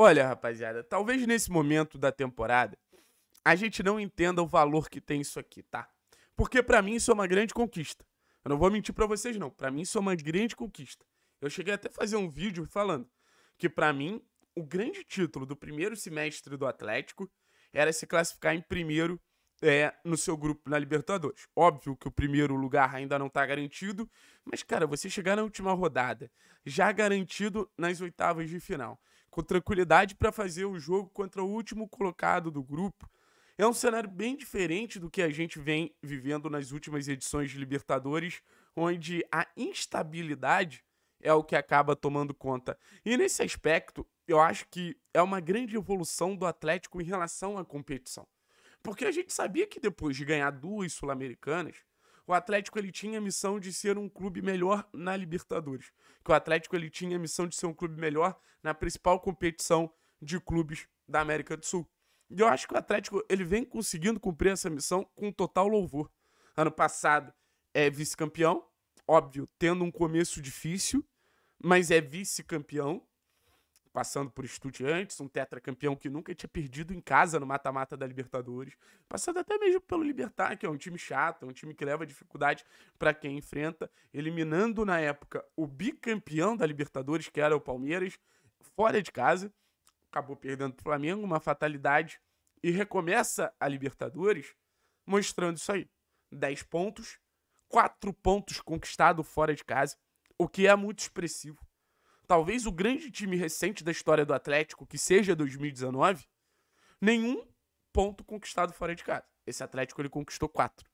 Olha, rapaziada, talvez nesse momento da temporada a gente não entenda o valor que tem isso aqui, tá? Porque para mim isso é uma grande conquista. Eu não vou mentir para vocês não, para mim isso é uma grande conquista. Eu cheguei até a fazer um vídeo falando que para mim o grande título do primeiro semestre do Atlético era se classificar em primeiro é, no seu grupo na Libertadores. Óbvio que o primeiro lugar ainda não está garantido, mas, cara, você chegar na última rodada já garantido nas oitavas de final com tranquilidade para fazer o jogo contra o último colocado do grupo. É um cenário bem diferente do que a gente vem vivendo nas últimas edições de Libertadores, onde a instabilidade é o que acaba tomando conta. E nesse aspecto, eu acho que é uma grande evolução do Atlético em relação à competição. Porque a gente sabia que depois de ganhar duas Sul-Americanas, o Atlético ele tinha a missão de ser um clube melhor na Libertadores. Que o Atlético ele tinha a missão de ser um clube melhor na principal competição de clubes da América do Sul. E eu acho que o Atlético ele vem conseguindo cumprir essa missão com total louvor. Ano passado é vice-campeão, óbvio, tendo um começo difícil, mas é vice-campeão passando por antes, um tetracampeão que nunca tinha perdido em casa no mata-mata da Libertadores, passando até mesmo pelo Libertar, que é um time chato, é um time que leva dificuldade para quem enfrenta, eliminando na época o bicampeão da Libertadores, que era o Palmeiras, fora de casa, acabou perdendo para o Flamengo, uma fatalidade, e recomeça a Libertadores mostrando isso aí. 10 pontos, 4 pontos conquistados fora de casa, o que é muito expressivo talvez o grande time recente da história do Atlético, que seja 2019, nenhum ponto conquistado fora de casa. Esse Atlético ele conquistou quatro,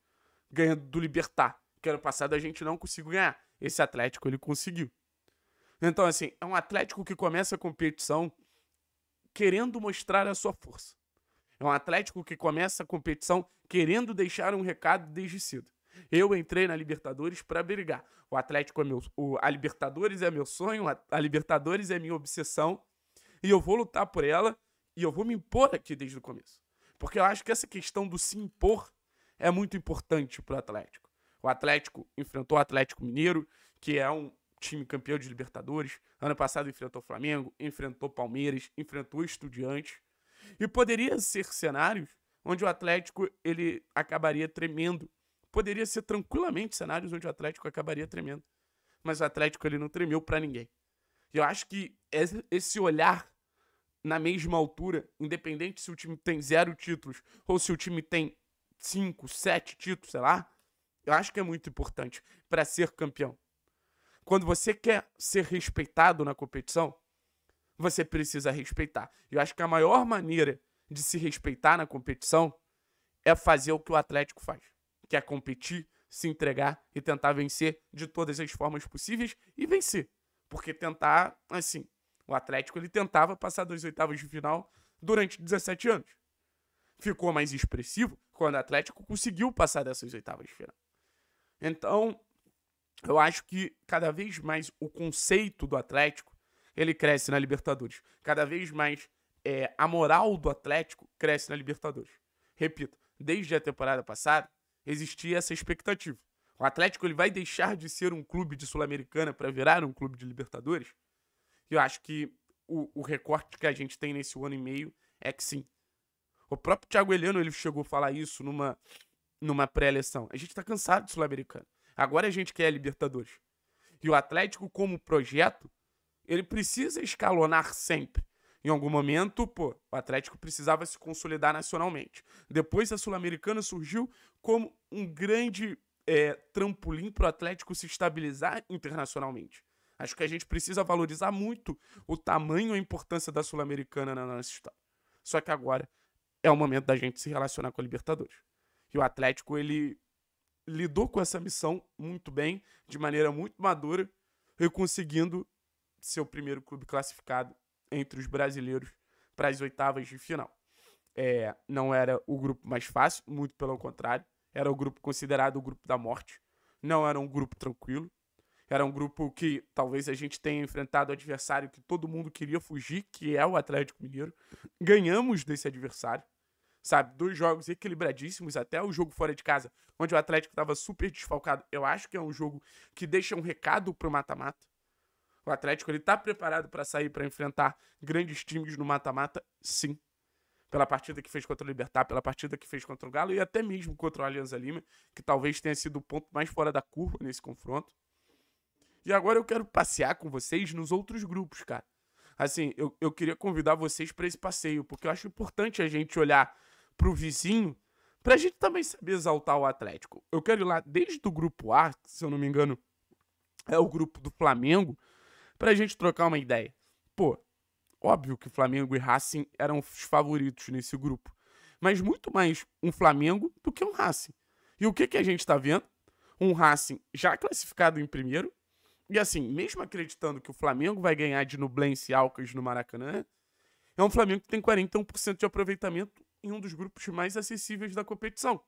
ganhando do Libertar, que ano passado a gente não conseguiu ganhar. Esse Atlético ele conseguiu. Então, assim, é um Atlético que começa a competição querendo mostrar a sua força. É um Atlético que começa a competição querendo deixar um recado desde cedo. Eu entrei na Libertadores para brigar. O Atlético é meu. O, a Libertadores é meu sonho, a, a Libertadores é minha obsessão. E eu vou lutar por ela e eu vou me impor aqui desde o começo. Porque eu acho que essa questão do se impor é muito importante para o Atlético. O Atlético enfrentou o Atlético Mineiro, que é um time campeão de Libertadores. Ano passado enfrentou o Flamengo, enfrentou Palmeiras, enfrentou Estudiantes. E poderia ser cenários onde o Atlético ele acabaria tremendo Poderia ser tranquilamente cenários onde o Atlético acabaria tremendo. Mas o Atlético ele não tremeu para ninguém. E eu acho que esse olhar na mesma altura, independente se o time tem zero títulos ou se o time tem cinco, sete títulos, sei lá, eu acho que é muito importante para ser campeão. Quando você quer ser respeitado na competição, você precisa respeitar. Eu acho que a maior maneira de se respeitar na competição é fazer o que o Atlético faz que competir, se entregar e tentar vencer de todas as formas possíveis e vencer. Porque tentar, assim, o Atlético ele tentava passar das oitavas de final durante 17 anos. Ficou mais expressivo quando o Atlético conseguiu passar dessas oitavas de final. Então, eu acho que cada vez mais o conceito do Atlético ele cresce na Libertadores. Cada vez mais é, a moral do Atlético cresce na Libertadores. Repito, desde a temporada passada, existia essa expectativa. O Atlético ele vai deixar de ser um clube de Sul-Americana para virar um clube de Libertadores? Eu acho que o, o, recorte que a gente tem nesse ano e meio é que sim. O próprio Thiago Heleno ele chegou a falar isso numa, numa pré-eleição. A gente está cansado de Sul-Americana. Agora a gente quer a Libertadores. E o Atlético, como projeto, ele precisa escalonar sempre. Em algum momento, pô, o Atlético precisava se consolidar nacionalmente. Depois a Sul-Americana surgiu como um grande é, trampolim para o Atlético se estabilizar internacionalmente. Acho que a gente precisa valorizar muito o tamanho e a importância da Sul-Americana na nossa história. Só que agora é o momento da gente se relacionar com a Libertadores. E o Atlético, ele lidou com essa missão muito bem, de maneira muito madura, e conseguindo ser o primeiro clube classificado entre os brasileiros para as oitavas de final. É, não era o grupo mais fácil, muito pelo contrário. Era o grupo considerado o grupo da morte. Não era um grupo tranquilo. Era um grupo que talvez a gente tenha enfrentado o adversário que todo mundo queria fugir, que é o Atlético Mineiro. Ganhamos desse adversário, sabe? Dois jogos equilibradíssimos, até o jogo fora de casa, onde o Atlético estava super desfalcado. Eu acho que é um jogo que deixa um recado o mata-mata. O Atlético ele tá preparado para sair para enfrentar grandes times no mata-mata? Sim. Pela partida que fez contra o Libertar, pela partida que fez contra o Galo e até mesmo contra o Alianza Lima, que talvez tenha sido o ponto mais fora da curva nesse confronto. E agora eu quero passear com vocês nos outros grupos, cara. Assim, eu, eu queria convidar vocês para esse passeio, porque eu acho importante a gente olhar para o vizinho pra gente também saber exaltar o Atlético. Eu quero ir lá desde o grupo A, se eu não me engano, é o grupo do Flamengo, pra gente trocar uma ideia. Pô, óbvio que Flamengo e Racing eram os favoritos nesse grupo, mas muito mais um Flamengo do que um Racing. E o que, que a gente tá vendo? Um Racing já classificado em primeiro, e assim, mesmo acreditando que o Flamengo vai ganhar de Nublense e Alcas no Maracanã, é um Flamengo que tem 41% de aproveitamento em um dos grupos mais acessíveis da competição.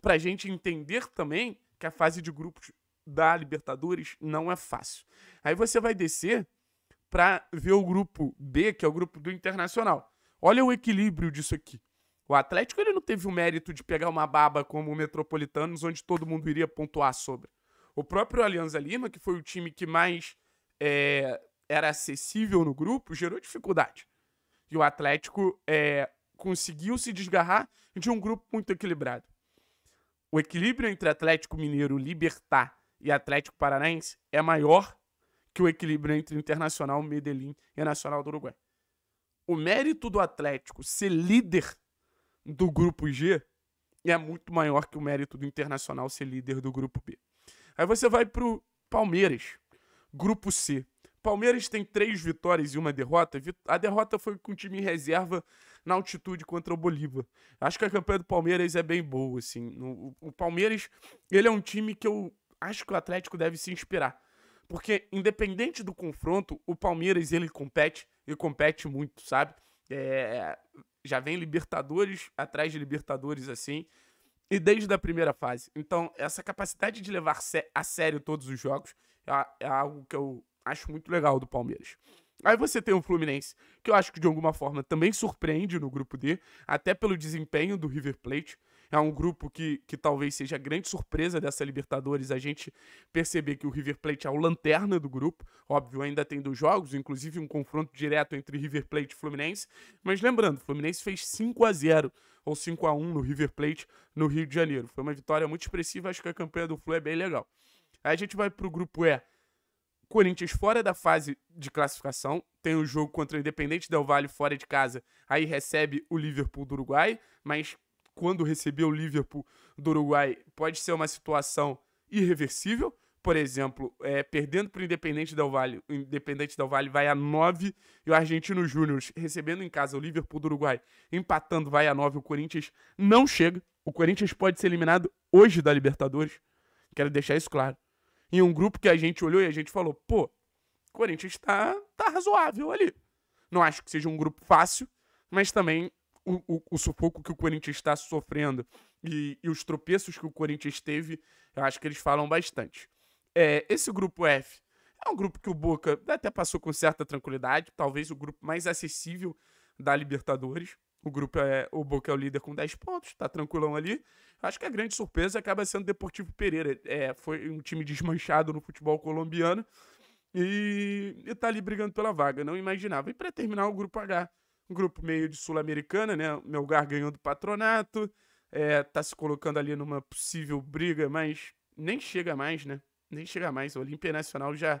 Para a gente entender também que a fase de grupos da Libertadores não é fácil. Aí você vai descer para ver o grupo B, que é o grupo do Internacional. Olha o equilíbrio disso aqui. O Atlético ele não teve o mérito de pegar uma baba como o Metropolitanos, onde todo mundo iria pontuar sobre. O próprio Alianza Lima, que foi o time que mais é, era acessível no grupo, gerou dificuldade. E o Atlético é, conseguiu se desgarrar de um grupo muito equilibrado. O equilíbrio entre Atlético Mineiro, Libertar e Atlético Paranaense é maior que o equilíbrio entre Internacional, Medellín e Nacional do Uruguai. O mérito do Atlético ser líder do grupo G é muito maior que o mérito do Internacional ser líder do grupo B. Aí você vai pro Palmeiras, grupo C. Palmeiras tem três vitórias e uma derrota. A derrota foi com o time em reserva na altitude contra o Bolívar. Acho que a campanha do Palmeiras é bem boa, assim. O Palmeiras, ele é um time que eu acho que o Atlético deve se inspirar. Porque, independente do confronto, o Palmeiras ele compete e compete muito, sabe? É, já vem Libertadores atrás de Libertadores assim, e desde a primeira fase. Então, essa capacidade de levar a sério todos os jogos é, é, algo que eu acho muito legal do Palmeiras. Aí você tem o Fluminense, que eu acho que de alguma forma também surpreende no grupo D, até pelo desempenho do River Plate. É um grupo que, que talvez seja a grande surpresa dessa Libertadores a gente perceber que o River Plate é o lanterna do grupo. Óbvio, ainda tem dois jogos, inclusive um confronto direto entre River Plate e Fluminense. Mas lembrando, o Fluminense fez 5 a 0 ou 5 a 1 no River Plate no Rio de Janeiro. Foi uma vitória muito expressiva, acho que a campanha do Flu é bem legal. Aí a gente vai pro grupo E. Corinthians fora da fase de classificação, tem o jogo contra o Independente Del Valle fora de casa, aí recebe o Liverpool do Uruguai, mas quando receber o Liverpool do Uruguai pode ser uma situação irreversível. Por exemplo, é, perdendo para o Independente Del Valle, o Independente Del Valle vai a 9 e o Argentino Júnior recebendo em casa o Liverpool do Uruguai, empatando vai a 9, o Corinthians não chega. O Corinthians pode ser eliminado hoje da Libertadores. Quero deixar isso claro. Em um grupo que a gente olhou e a gente falou, pô, o Corinthians está tá razoável ali. Não acho que seja um grupo fácil, mas também o, o, o, sufoco que o Corinthians está sofrendo e, e, os tropeços que o Corinthians teve, eu acho que eles falam bastante. É, esse grupo F é um grupo que o Boca até passou com certa tranquilidade, talvez o grupo mais acessível da Libertadores. O grupo é o Boca é o líder com 10 pontos, tá tranquilão ali. Acho que a grande surpresa acaba sendo o Deportivo Pereira. É, foi um time desmanchado no futebol colombiano e, e tá ali brigando pela vaga. Não imaginava. E para terminar o grupo H, um grupo meio de sul-americana, né? O Melgar ganhou do patronato, é, tá se colocando ali numa possível briga, mas nem chega mais, né? Nem chega mais. O Olímpia Nacional já,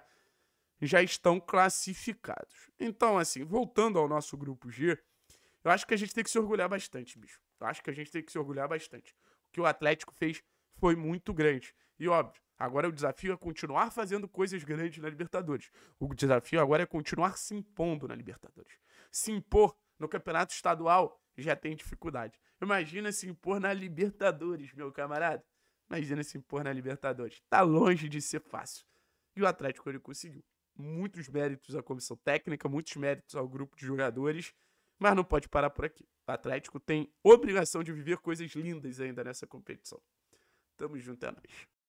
já estão classificados. Então, assim, voltando ao nosso grupo G, eu acho que a gente tem que se orgulhar bastante, bicho. Eu acho que a gente tem que se orgulhar bastante. O que o Atlético fez foi muito grande. E óbvio, agora o desafio é continuar fazendo coisas grandes na Libertadores. O desafio agora é continuar se impondo na Libertadores se impor no campeonato estadual já tem dificuldade. Imagina se impor na Libertadores, meu camarada. Imagina se impor na Libertadores. Tá longe de ser fácil. E o Atlético ele conseguiu. Muitos méritos à comissão técnica, muitos méritos ao grupo de jogadores, mas não pode parar por aqui. O Atlético tem obrigação de viver coisas lindas ainda nessa competição. Tamo junto, é nóis.